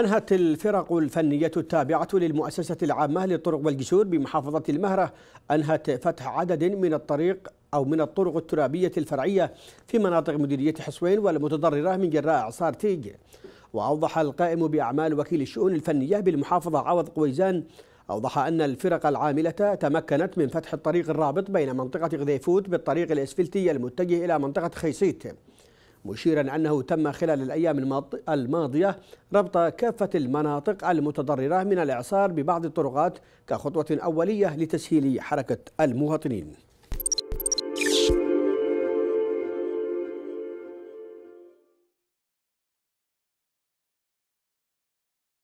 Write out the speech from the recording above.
أنهت الفرق الفنية التابعة للمؤسسة العامة للطرق والجسور بمحافظة المهرة أنهت فتح عدد من الطريق أو من الطرق الترابية الفرعية في مناطق مديرية حسوين والمتضررة من جراء إعصار تيج وأوضح القائم بأعمال وكيل الشؤون الفنية بالمحافظة عوض قويزان أوضح أن الفرق العاملة تمكنت من فتح الطريق الرابط بين منطقة غذيفوت بالطريق الإسفلتي المتجه إلى منطقة خيسيت مشيرا أنه تم خلال الأيام الماضية ربط كافة المناطق المتضررة من الإعصار ببعض الطرقات كخطوة أولية لتسهيل حركة المواطنين